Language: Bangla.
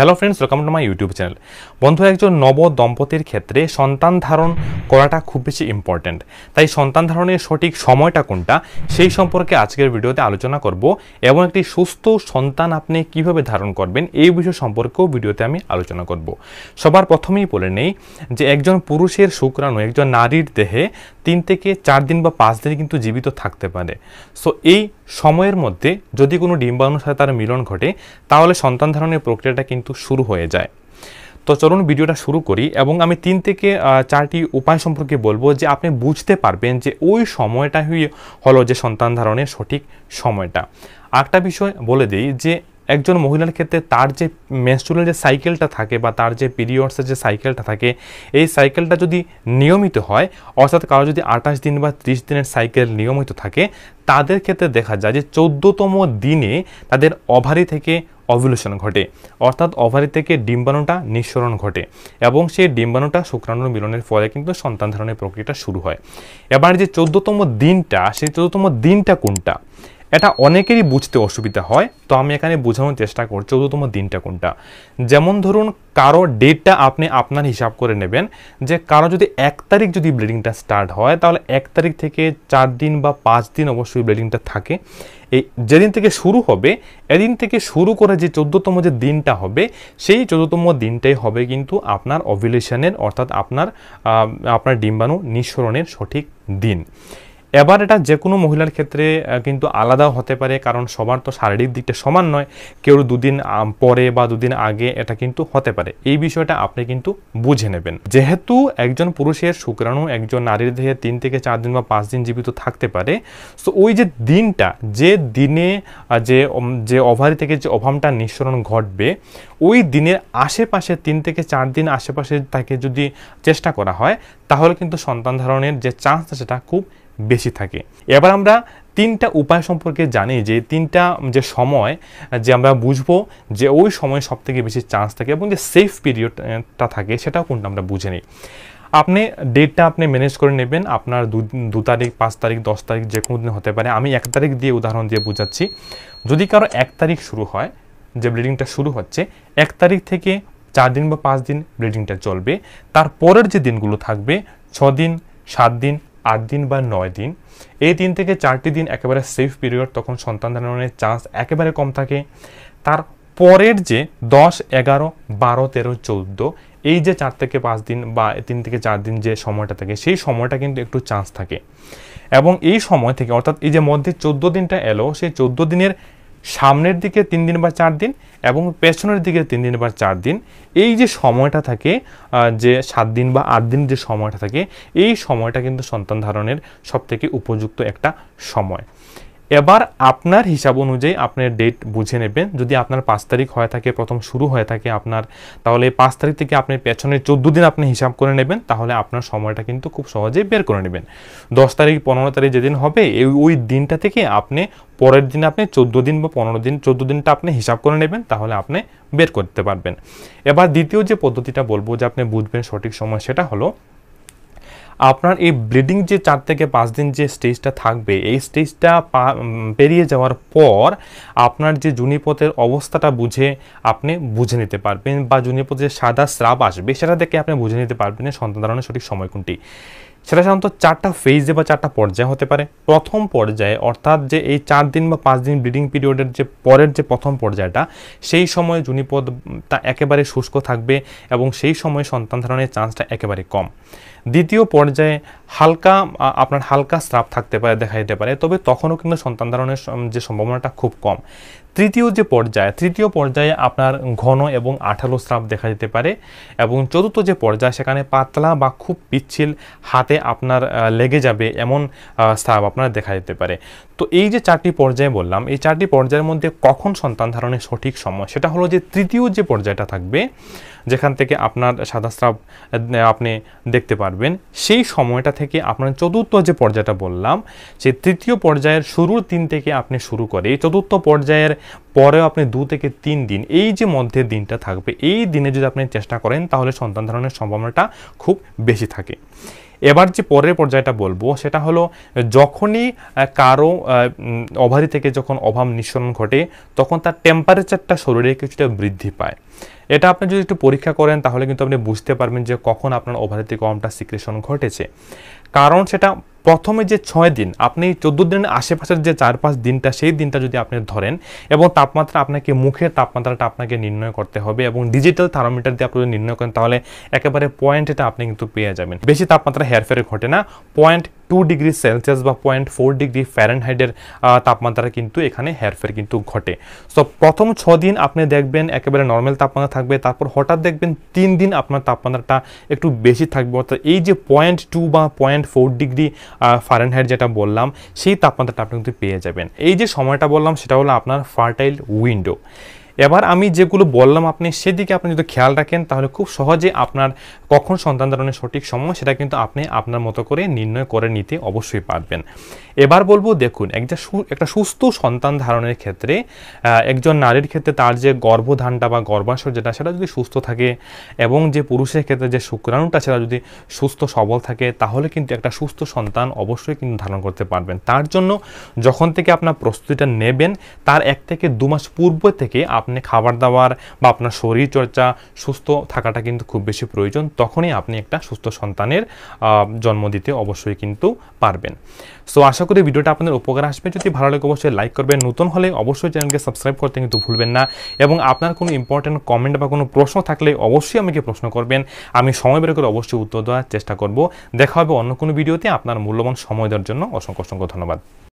hello friends welcome to my YouTube channel বন্ধু একজন নব দম্পতির ক্ষেত্রে সন্তান ধারণ করাটা খুব বেশি ইম্পর্ট্যান্ট তাই সন্তান ধারণের সঠিক সময়টা কোনটা সেই সম্পর্কে আজকের ভিডিওতে আলোচনা করব এবং একটি সুস্থ সন্তান আপনি কিভাবে ধারণ করবেন এই বিষয় সম্পর্কেও ভিডিওতে আমি আলোচনা করব সবার প্রথমেই বলে নেই যে একজন পুরুষের শুক্রাণু একজন নারীর দেহে তিন থেকে চার দিন বা পাঁচ দিন কিন্তু জীবিত থাকতে পারে সো এই সময়ের মধ্যে যদি কোনো ডিম্বাণুর সাথে তার মিলন ঘটে তাহলে সন্তান ধারণের প্রক্রিয়াটা কিন্তু শুরু হয়ে যায় তো চলুন ভিডিওটা শুরু করি এবং আমি তিন থেকে চারটি উপায় সম্পর্কে বলবো যে আপনি বুঝতে পারবেন যে ওই সময়টা হলো যে সন্তান ধারণের সঠিক সময়টা একটা বিষয় বলে দিই যে একজন মহিলার ক্ষেত্রে তার যে মেনস্ট্রুয়াল যে সাইকেলটা থাকে বা তার যে পিরিয়ডসের যে সাইকেলটা থাকে এই সাইকেলটা যদি নিয়মিত হয় অর্থাৎ কারো যদি আঠাশ দিন বা ত্রিশ দিনের সাইকেল নিয়মিত থাকে তাদের ক্ষেত্রে দেখা যায় যে চোদ্দোতম দিনে তাদের অভারি থেকে অভিলেশন ঘটে অর্থাৎ অভারি থেকে ডিম্বাণুটা নিঃসরণ ঘটে এবং সেই ডিম্বাণুটা শুক্রাণুর মিলনের ফলে কিন্তু সন্তান ধারণের প্রক্রিয়াটা শুরু হয় এবার যে চোদ্দতম দিনটা সেই চোদ্দতম দিনটা কোনটা এটা অনেকেরই বুঝতে অসুবিধা হয় তো আমি এখানে বোঝানোর চেষ্টা করছি চৌদ্দতম দিনটা কোনটা যেমন ধরুন কারো ডেটটা আপনি আপনার হিসাব করে নেবেন যে কারো যদি এক তারিখ যদি ব্লিডিংটা স্টার্ট হয় তাহলে এক তারিখ থেকে চার দিন বা পাঁচ দিন অবশ্যই ব্লিডিংটা থাকে এই যেদিন থেকে শুরু হবে এদিন থেকে শুরু করে যে চোদ্দতম যে দিনটা হবে সেই চোদ্দতম দিনটাই হবে কিন্তু আপনার অভিলেশনের অর্থাৎ আপনার আপনার ডিম্বাণু নিঃসরণের সঠিক দিন এবার এটা যে কোনো মহিলার ক্ষেত্রে কিন্তু আলাদা হতে পারে কারণ সবার তো শারীরিক দিকটা সমান নয় কেউ দুদিন পরে বা দুদিন আগে এটা কিন্তু হতে পারে এই বিষয়টা আপনি কিন্তু বুঝে নেবেন যেহেতু একজন পুরুষের শুক্রাণু একজন নারীর দেহে তিন থেকে চার দিন বা পাঁচ দিন জীবিত থাকতে পারে সো ওই যে দিনটা যে দিনে যে যে অভারি থেকে যে অভামটা নিঃসরণ ঘটবে ওই দিনের আশেপাশে তিন থেকে চার দিন আশেপাশে তাকে যদি চেষ্টা করা হয় তাহলে কিন্তু সন্তান ধারণের যে চান্স সেটা খুব বেশি থাকে এবার আমরা তিনটা উপায় সম্পর্কে জানি যে তিনটা যে সময় যে আমরা বুঝবো যে ওই সময় সব থেকে বেশি চান্স থাকে এবং যে সেফ পিরিয়ডটা থাকে সেটাও কোনটা আমরা বুঝে নিই আপনি ডেটটা আপনি ম্যানেজ করে নেবেন আপনার দু তারিখ পাঁচ তারিখ দশ তারিখ যে কোনো দিন হতে পারে আমি এক তারিখ দিয়ে উদাহরণ দিয়ে বোঝাচ্ছি যদি কারো এক তারিখ শুরু হয় যে ব্লিডিংটা শুরু হচ্ছে এক তারিখ থেকে চার দিন বা পাঁচ দিন ব্লিডিংটা চলবে তারপরের যে দিনগুলো থাকবে ছ দিন সাত দিন আট দিন বা নয় দিন এই তিন থেকে চারটি দিন একেবারে সেফ পিরিয়ড তখন সন্তান ধারণের চান্স একেবারে কম থাকে তার পরের যে দশ এগারো বারো তেরো চৌদ্দ এই যে চার থেকে পাঁচ দিন বা তিন থেকে চার দিন যে সময়টা থাকে সেই সময়টা কিন্তু একটু চান্স থাকে এবং এই সময় থেকে অর্থাৎ এই যে মধ্যে চোদ্দো দিনটা এলো সেই চোদ্দো দিনের সামনের দিকে তিন দিন বা চার দিন এবং পেছনের দিকে তিন দিন বা চার দিন এই যে সময়টা থাকে যে সাত দিন বা আট দিন যে সময়টা থাকে এই সময়টা কিন্তু সন্তান ধারণের সবথেকে উপযুক্ত একটা সময় এবার আপনার হিসাব অনুযায়ী আপনার ডেট বুঝে নেবেন যদি আপনার পাঁচ তারিখ হয়ে থাকে প্রথম শুরু হয়ে থাকে আপনার তাহলে পাঁচ তারিখ থেকে আপনি পেছনে চোদ্দ দিন আপনি হিসাব করে নেবেন তাহলে আপনার সময়টা কিন্তু খুব সহজেই বের করে নেবেন দশ তারিখ পনেরো তারিখ যেদিন হবে এই ওই দিনটা থেকে আপনি পরের দিন আপনি চোদ্দ দিন বা পনেরো দিন চোদ্দ দিনটা আপনি হিসাব করে নেবেন তাহলে আপনি বের করতে পারবেন এবার দ্বিতীয় যে পদ্ধতিটা বলবো যে আপনি বুঝবেন সঠিক সময় সেটা হলো আপনার এই ব্লিডিং যে চার থেকে পাঁচ দিন যে স্টেজটা থাকবে এই স্টেজটা পেরিয়ে যাওয়ার পর আপনার যে জুনিপথের অবস্থাটা বুঝে আপনি বুঝে নিতে পারবেন বা জুনিপথে যে সাদা স্রাব আসবে সেটা দেখে আপনি বুঝে নিতে পারবেন সন্তান ধারণের সঠিক সময় কোনটি সেটা সাধারণত চারটা ফেজে বা চারটা পর্যায়ে হতে পারে প্রথম পর্যায়ে অর্থাৎ যে এই চার দিন বা পাঁচ দিন ব্লিডিং পিরিয়ডের যে পরের যে প্রথম পর্যায়টা সেই সময় তা একেবারে শুষ্ক থাকবে এবং সেই সময় সন্তান ধারণের চান্সটা একেবারে কম দ্বিতীয় পর্যায়ে হালকা আপনার হালকা স্রাব থাকতে পারে দেখা যেতে পারে তবে তখনও কিন্তু সন্তান ধারণের যে সম্ভাবনাটা খুব কম তৃতীয় যে পর্যায় তৃতীয় পর্যায়ে আপনার ঘন এবং আঠালো স্রাব দেখা যেতে পারে এবং চতুর্থ যে পর্যায় সেখানে পাতলা বা খুব পিচ্ছিল হাতে আপনার লেগে যাবে এমন স্রাব আপনার দেখা যেতে পারে তো এই যে চারটি পর্যায়ে বললাম এই চারটি পর্যায়ের মধ্যে কখন সন্তান ধারণের সঠিক সময় সেটা হলো যে তৃতীয় যে পর্যায়টা থাকবে যেখান থেকে আপনার সাদা স্রাব আপনি দেখতে পারবেন সেই সময়টা থেকে আপনার চতুর্থ যে পর্যায়টা বললাম সেই তৃতীয় পর্যায়ের শুরুর দিন থেকে আপনি শুরু করে চতুর্থ পর্যায়ের পরেও আপনি দু থেকে তিন দিন এই যে মধ্যে দিনটা থাকবে এই দিনে যদি আপনি চেষ্টা করেন তাহলে সন্তান ধারণের সম্ভাবনাটা খুব বেশি থাকে এবার যে পরের পর্যায়টা বলবো সেটা হলো যখনই কারো অভারি থেকে যখন অভাব নিঃসরণ ঘটে তখন তার টেম্পারেচারটা শরীরে কিছুটা বৃদ্ধি পায় এটা আপনি যদি একটু পরীক্ষা করেন তাহলে কিন্তু আপনি বুঝতে পারবেন যে কখন আপনার ওভারে থেকে কমটা সিক্রেশন ঘটেছে কারণ সেটা প্রথমে যে ছয় দিন আপনি চোদ্দো দিনের আশেপাশের যে চার পাঁচ দিনটা সেই দিনটা যদি আপনি ধরেন এবং তাপমাত্রা আপনাকে মুখের তাপমাত্রাটা আপনাকে নির্ণয় করতে হবে এবং ডিজিটাল থার্মোমিটার দিয়ে আপনি নির্ণয় করেন তাহলে একেবারে পয়েন্টটা আপনি কিন্তু পেয়ে যাবেন বেশি তাপমাত্রা হেরফেরে ঘটে না পয়েন্ট টু ডিগ্রি সেলসিয়াস বা পয়েন্ট ফোর ডিগ্রি ফ্যারেনহাইডের তাপমাত্রা কিন্তু এখানে ফের কিন্তু ঘটে সো প্রথম ছ দিন আপনি দেখবেন একেবারে নর্মাল তাপমাত্রা থাকবে তারপর হঠাৎ দেখবেন তিন দিন আপনার তাপমাত্রাটা একটু বেশি থাকবে অর্থাৎ এই যে পয়েন্ট টু বা পয়েন্ট ফোর ডিগ্রি ফারেনহাইট যেটা বললাম সেই তাপমাত্রাটা আপনি কিন্তু পেয়ে যাবেন এই যে সময়টা বললাম সেটা হলো আপনার ফার্টাইল উইন্ডো এবার আমি যেগুলো বললাম আপনি সেদিকে আপনি যদি খেয়াল রাখেন তাহলে খুব সহজে আপনার কখন সন্তান ধারণের সঠিক সময় সেটা কিন্তু আপনি আপনার মতো করে নির্ণয় করে নিতে অবশ্যই পারবেন এবার বলবো দেখুন একটা একটা সুস্থ সন্তান ধারণের ক্ষেত্রে একজন নারীর ক্ষেত্রে তার যে গর্ভধানটা বা গর্ভাশয় যেটা সেটা যদি সুস্থ থাকে এবং যে পুরুষের ক্ষেত্রে যে শুক্রাণুটা সেটা যদি সুস্থ সবল থাকে তাহলে কিন্তু একটা সুস্থ সন্তান অবশ্যই কিন্তু ধারণ করতে পারবেন তার জন্য যখন থেকে আপনার প্রস্তুতিটা নেবেন তার এক থেকে দু মাস পূর্ব থেকে আপনি খাবার দাবার বা আপনার শরীর চর্চা সুস্থ থাকাটা কিন্তু খুব বেশি প্রয়োজন তখনই আপনি একটা সুস্থ সন্তানের জন্ম দিতে অবশ্যই কিন্তু পারবেন সো আশা করি ভিডিওটা আপনাদের উপকার আসবে যদি ভালো লাগে অবশ্যই লাইক করবেন নতুন হলে অবশ্যই চ্যানেলকে সাবস্ক্রাইব করতে কিন্তু ভুলবেন না এবং আপনার কোনো ইম্পর্টেন্ট কমেন্ট বা কোনো প্রশ্ন থাকলে অবশ্যই আমাকে প্রশ্ন করবেন আমি সময় বের করে অবশ্যই উত্তর দেওয়ার চেষ্টা করব দেখা হবে অন্য কোনো ভিডিওতে আপনার মূল্যবান সময় দেওয়ার জন্য অসংখ্য অসংখ্য ধন্যবাদ